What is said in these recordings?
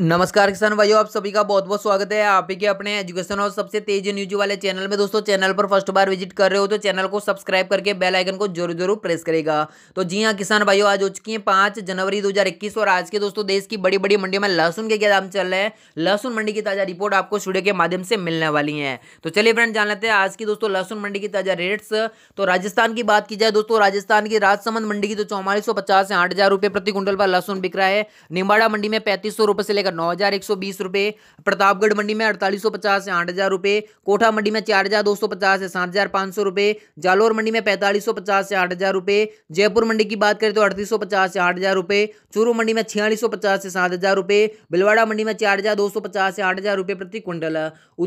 नमस्कार किसान भाइयों आप सभी का बहुत बहुत स्वागत है आप ही के अपने एजुकेशन और सबसे तेज न्यूज वाले चैनल में दोस्तों चैनल पर फर्स्ट बार विजिट कर रहे हो तो चैनल को सब्सक्राइब करके बेल आइकन को जरूर जरूर प्रेस करेगा तो जी हाँ किसान भाइयों आज हो चुकी है पांच जनवरी 2021 और आज के दोस्तों देश की बड़ी बड़ी मंडियों में लहसुन के क्या दाम चल रहे हैं लहसुन मंडी की ताज़ा रिपोर्ट आपको स्टूडियो के माध्यम से मिलने वाली है तो चलिए फ्रेंड जान लेते हैं आज की दोस्तों लहसुन मंडी की ताज़ा रेट्स तो राजस्थान की बात की जाए दोस्तों राजस्थान की राजसमंद मंडी की तो चौवालीस से आठ प्रति क्विंटल पर लहसुन बिक रहा है निम्बाड़ा मंडी में पैंतीस सौ से जाएगा नौ हज़ार एक सौ बीस रुपए प्रतापगढ़ मंडी में अड़तालीस सौ पचास से आठ हज़ार रुपए कोठा मंडी में चार हज़ार दो सौ पचास से सात हज़ार पांच सौ रुपए जालोर मंडी में पैंतालीस सौ पचास से आठ हज़ार रुपए जयपुर मंडी की बात करें तो अड़तीस सौ पचास से आठ हज़ार रुपये चूरू मंडी में छियालीस सौ पचास से सात हज़ार रुपए बिलवाड़ा मंडी में चार हज़ार दो सौ पचास से आठ हज़ार रुपए प्रति क्विंटल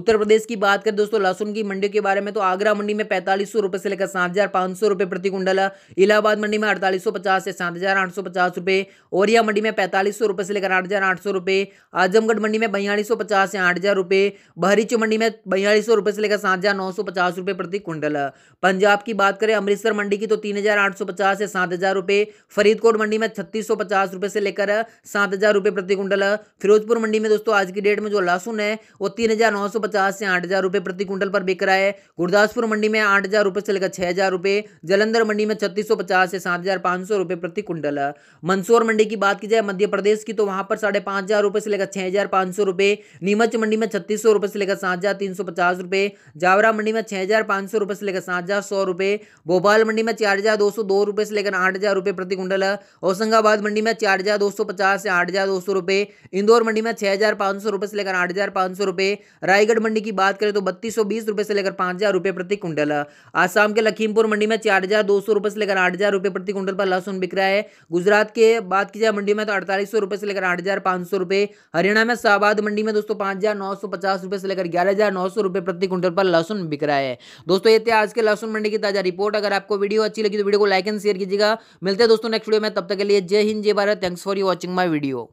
उत्तर प्रदेश की बात करें दोस्तों लहसुन की मंडी के बारे में तो आगरा मंडी में पैंतालीस सौ से लेकर सात हज़ार पांच सौ रुपये प्रति क्विंटल इलाहाबाद मंडी में अड़तालीस सौ पचास से सात हज़ार आठ सौ पचास रुपए ओरिया मंडी में पैंतालीस सौ रुपये से लेकर आठ हज़ार आठ सौ रुपये आजमगढ़ मंडी में बयालीस पचास से आठ हज़ार रुपये मंडी में बयालीस सौ से लेकर सात हज़ार नौ सौ पचास प्रति क्विंटल पंजाब की बात करें अमृतसर मंडी की तो तीन हज़ार आठ सौ पचास से सात हज़ार फरीदकोट मंडी में छत्तीस सौ पचास रुपये से लेकर सात हज़ार प्रति क्विंटल फिरोजपुर मंडी में दोस्तों आज की डेट में जो लहसुन है वो तीन हज़ार नौ सौ पचास से आठ हज़ार रुपए प्रति कुंटल पर बिक रहा है गुरदासपुर मंडी में आठ हज़ार रुपये से लेकर छह हज़ार रुपए जलंधर मंडी में छत्तीस सौ पचास से सात हज़ार पांच सौ रुपए प्रति क्विंटल मंदसौर मंडी की बात की जाए मध्य प्रदेश की तो वहां पर साढ़े पांच हज़ार रुपए रुपए से लेकर छह हज़ार पांच सौ रुपए नीमच मंडी में छत्तीस सौ रुपये से लेकर सात हज़ार तीन सौ पचास रुपए जावरा मंडी में छह हज़ार पांच सौ रुपए से लेकर सात हज़ार सौ रुपए भोपाल मंडी में चार हज़ार दो सौ दो रुपए से लेकर आठ हज़ार रुपए प्रति कुंटल होशंगाबाद मंडी में चार हज़ार दो सौ पचास से आठ हज़ार दो सौ रुपए इंदौर मंडी में छह हज़ार पांच सौ रुपए से लेकर आठ हज़ार पांच सौ रुपए रायगढ़ मंडी की बात करें तो बत्तीस सौ बीस रुपए से लेकर पांच हज़ार रुपए प्रति कुंटल आसाम के लखीमपुर मंडी में चार हज़ार दो सौ रुपए से लेकर आठ हज़ार रुपए प्रति कुंटल पर लहसुन बिक रहा है गुजरात के बात की जाए मंडी में तो अड़तालीस सौ रुपये से लेकर आठ हज़ार पांच सौ रुपए हरियाणा में शाहबाद मंडी में दोस्तों पाँच हज़ार नौ सौ पचास रुपये से लेकर ग्यारह हज़ार नौ सौ रुपए प्रति क्विंटल पर लहसुन बिक रहा है दोस्तों ये थे आज के लहसुन मंडी की ताज़ा रिपोर्ट अगर आपको वीडियो अच्छी लगी तो वीडियो को लाइक एंड शेयर कीजिएगा मिलते हैं दोस्तों नेक्स्ट वीडियो में तब तक के लिए जय हिंद जय Bharat thanks for you watching my video